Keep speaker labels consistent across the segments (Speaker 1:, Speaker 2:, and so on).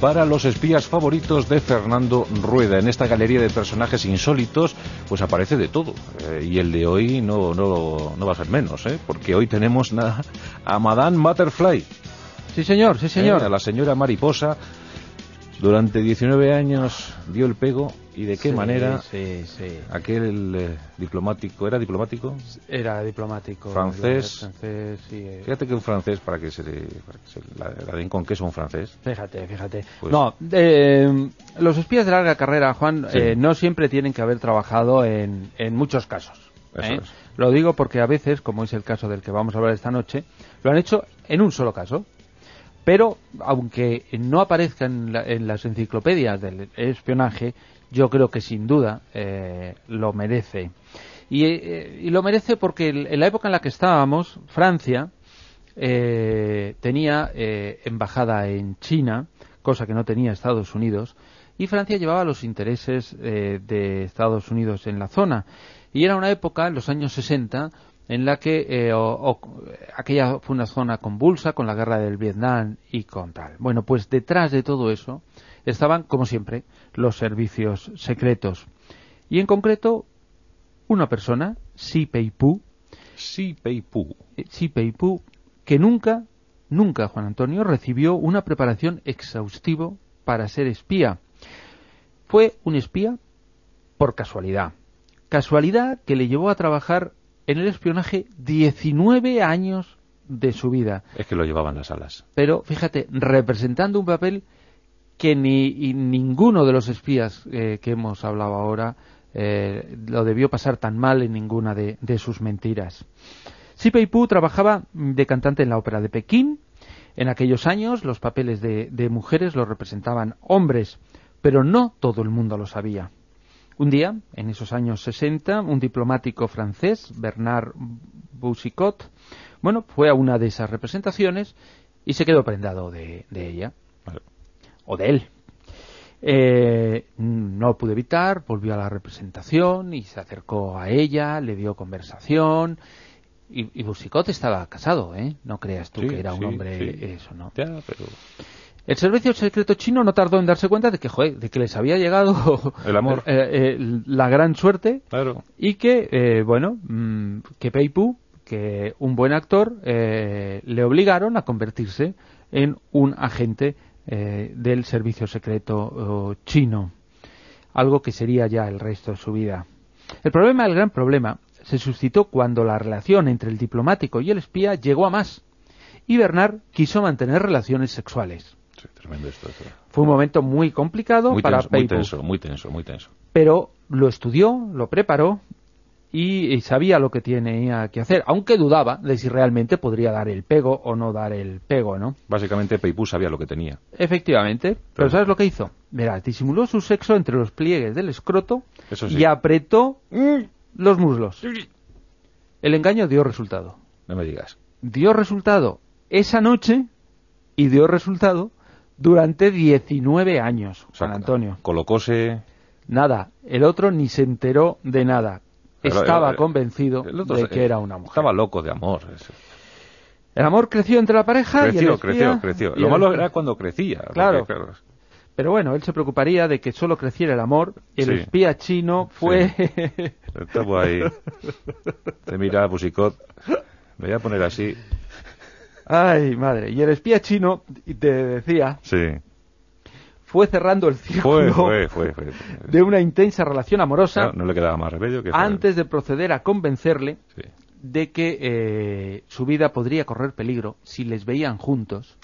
Speaker 1: para los espías favoritos de Fernando Rueda. En esta galería de personajes insólitos, pues aparece de todo. Eh, y el de hoy no, no, no va a ser menos, ¿eh? porque hoy tenemos a Madame Butterfly. Sí, señor, sí, señor. Eh, a la señora mariposa durante 19 años dio el pego y de qué manera aquel eh, diplomático, ¿era diplomático?
Speaker 2: Era diplomático. Francés. Eh.
Speaker 1: Fíjate que un francés, para que se, la, den con queso un francés. Fíjate, fíjate. Pues no, eh, los
Speaker 2: espías de larga carrera, Juan, no siempre tienen que haber trabajado en, en muchos casos. Lo digo porque a veces, como es el caso del que vamos a hablar esta noche, lo han hecho en un solo caso. Pero, aunque no aparezca en, en las enciclopedias del espionaje, yo creo que sin duda eh, lo merece. Eh, y, lo merece porque en la época en la que estábamos, Francia eh, tenía embajada en China, cosa que no tenía Estados Unidos, y Francia llevaba los intereses de Estados Unidos en la zona. Y era una época, en los años 60, en la que eh, aquella fue una zona convulsa con la guerra del Vietnam y con tal. Bueno, pues detrás de todo eso estaban, como siempre, los servicios secretos. Y en concreto, una persona, Si Peipu, Xi eh, que nunca, nunca Juan Antonio recibió una preparación exhaustiva para ser espía. Fue un espía por casualidad. Casualidad que le llevó a trabajar en el espionaje 19 años de su vida.
Speaker 1: Es que lo llevaban las alas.
Speaker 2: Pero fíjate, representando un papel que ni ninguno de los espías eh, que hemos hablado ahora eh, lo debió pasar tan mal en ninguna de, sus mentiras. Si Peipu trabajaba de cantante en la ópera de Pekín. En aquellos años los papeles de, de mujeres los representaban hombres, pero no todo el mundo lo sabía. Un día, en esos años 60, un diplomático francés, Bernard Boussicot, bueno, fue a una de esas representaciones y se quedó prendado de, ella, o de él. Eh, no pude evitar, volvió a la representación y se acercó a ella, le dio conversación, y, y estaba casado, ¿eh? No creas tú que era un hombre eso, ¿no? El servicio secreto chino no tardó en darse cuenta de que, les había llegado el amor. Eh, eh, la gran suerte y que, eh, bueno, mm, que Peipu, que un buen actor, le obligaron a convertirse en un agente del servicio secreto chino, algo que sería ya el resto de su vida. El problema, el gran problema, se suscitó cuando la relación entre el diplomático y el espía llegó a más y Bernard quiso mantener relaciones sexuales. Fue un momento muy complicado para tenso,
Speaker 1: Muy tenso, muy tenso,
Speaker 2: Pero lo estudió, lo preparó y, sabía lo que tenía que hacer, aunque dudaba de si realmente podría dar el pego o no dar el pego,
Speaker 1: ¿no? Básicamente Peipú sabía lo que tenía. Efectivamente,
Speaker 2: pero, ¿sabes lo que hizo? Mira, disimuló su sexo entre los pliegues del escroto y apretó los muslos. El engaño dio resultado. No me digas. Dio resultado esa noche y dio resultado durante 19 años, San Antonio. Colocóse. Nada, el otro ni se enteró de nada. estaba eh, convencido de que era una mujer.
Speaker 1: Estaba loco de amor.
Speaker 2: El amor creció entre la pareja y el creció, creció. Lo malo era cuando crecía. Claro. Pero bueno, él se preocuparía de que solo creciera el amor. El espía chino fue. Sí.
Speaker 1: Estamos ahí. Te mira, Busicot. Me voy a poner así.
Speaker 2: Ay, madre. Y el espía chino te decía. Fue cerrando el círculo de una intensa relación amorosa. Antes de proceder a convencerle de que eh, su vida podría correr peligro si les veían juntos.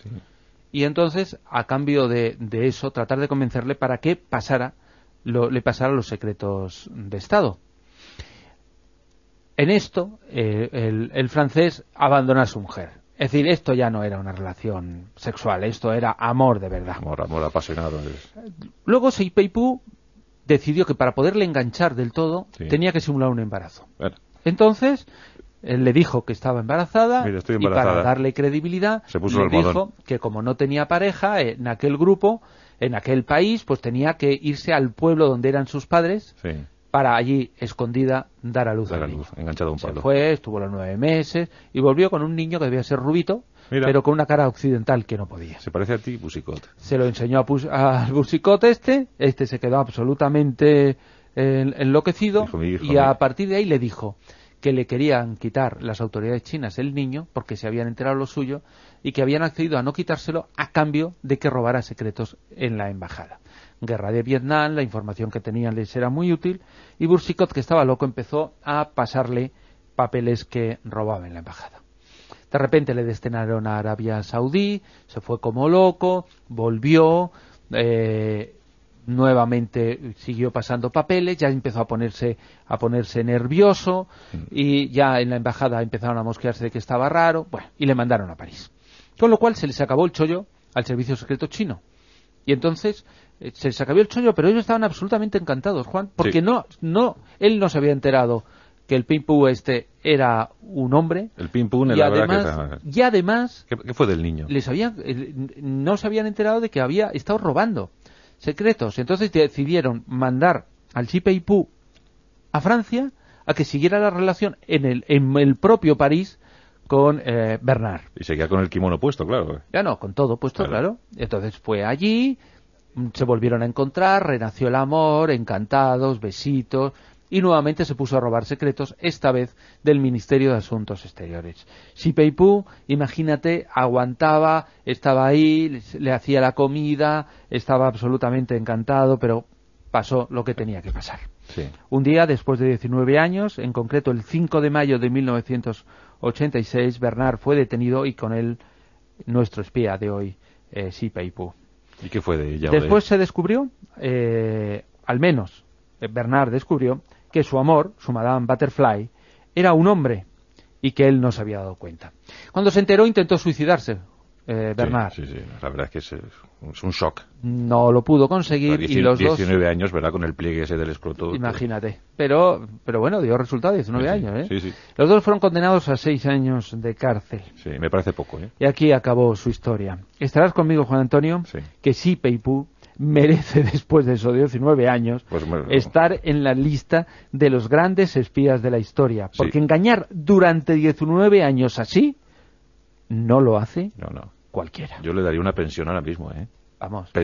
Speaker 2: Y entonces, a cambio de, eso, tratar de convencerle para que pasara, le pasaran los secretos de Estado. En esto, eh, el, el francés abandona a su mujer es decir, esto ya no era una relación sexual, esto era amor de verdad.
Speaker 1: Amor, amor apasionado.
Speaker 2: Luego decidió que para poderle enganchar del todo tenía que simular un embarazo. Entonces, él le dijo que estaba embarazada, y para darle credibilidad Se puso le dijo que como no tenía pareja en aquel grupo, en aquel país, pues tenía que irse al pueblo donde eran sus padres, sí para allí, escondida, dar a luz. Dar a luz, enganchado un palo. Se fue, estuvo los nueve meses y volvió con un niño que debía ser rubito, pero con una cara occidental que no podía. Se parece a ti, Se lo enseñó al busicote este, este se quedó absolutamente eh, enloquecido y a partir de ahí le dijo que le querían quitar las autoridades chinas el niño porque se habían enterado lo suyo y que habían accedido a no quitárselo a cambio de que robara secretos en la embajada guerra de Vietnam, la información que tenían les era muy útil, y Bursicot, que estaba loco, empezó a pasarle papeles que robaba en la embajada. De repente le destinaron a Arabia Saudí, se fue como loco, volvió, eh, nuevamente siguió pasando papeles, ya empezó a ponerse, a ponerse nervioso mm. y ya en la embajada empezaron a mosquearse de que estaba raro, bueno, y le mandaron a París. Con lo cual se les acabó el chollo al servicio secreto chino. Y entonces eh, se les acabó el chollo, pero ellos estaban absolutamente encantados, Juan, porque no, no, él no se había enterado que el Pimpu este era un hombre.
Speaker 1: El Pimpu, y la verdad
Speaker 2: que... Y además...
Speaker 1: ¿Qué, fue del niño?
Speaker 2: Les habían, no se habían enterado de que había estado robando secretos. Entonces decidieron mandar al Pimpu a Francia a que siguiera la relación en el, en el propio París con eh, Bernard.
Speaker 1: Y seguía con el kimono puesto, claro.
Speaker 2: Ya no, con todo puesto, claro. Entonces fue allí, mm, se volvieron a encontrar, renació el amor, encantados, besitos, y nuevamente se puso a robar secretos, esta vez del Ministerio de Asuntos Exteriores. Si Peipú, imagínate, aguantaba, estaba ahí, le, hacía la comida, estaba absolutamente encantado, pero pasó lo que tenía que pasar. Un día, después de 19 años, en concreto el 5 de mayo de novecientos 86, Bernard fue detenido y con él nuestro espía de hoy, eh, Si Peipu.
Speaker 1: ¿Y qué fue de ella? Después se
Speaker 2: descubrió, eh, al menos eh, Bernard descubrió, que su amor, su Madame Butterfly, era un hombre y que él no se había dado cuenta. Cuando se enteró intentó suicidarse, eh, Bernard. Sí,
Speaker 1: sí, la verdad es que es, un shock.
Speaker 2: No lo pudo conseguir y los 19
Speaker 1: años, ¿verdad? Con el pliegue ese del escroto.
Speaker 2: Imagínate. Pero, pero bueno, dio resultado, 19 años, ¿eh? Sí, los dos fueron condenados a 6 años de cárcel. Sí, me parece poco, ¿eh? Y aquí acabó su historia. Estarás conmigo, Juan Antonio, que sí, Peipú merece después de esos 19 años pues, estar en la lista de los grandes espías de la historia. Porque engañar durante 19 años así no lo hace no, no.
Speaker 1: Yo le daría una pensión ahora mismo, ¿eh? Vamos.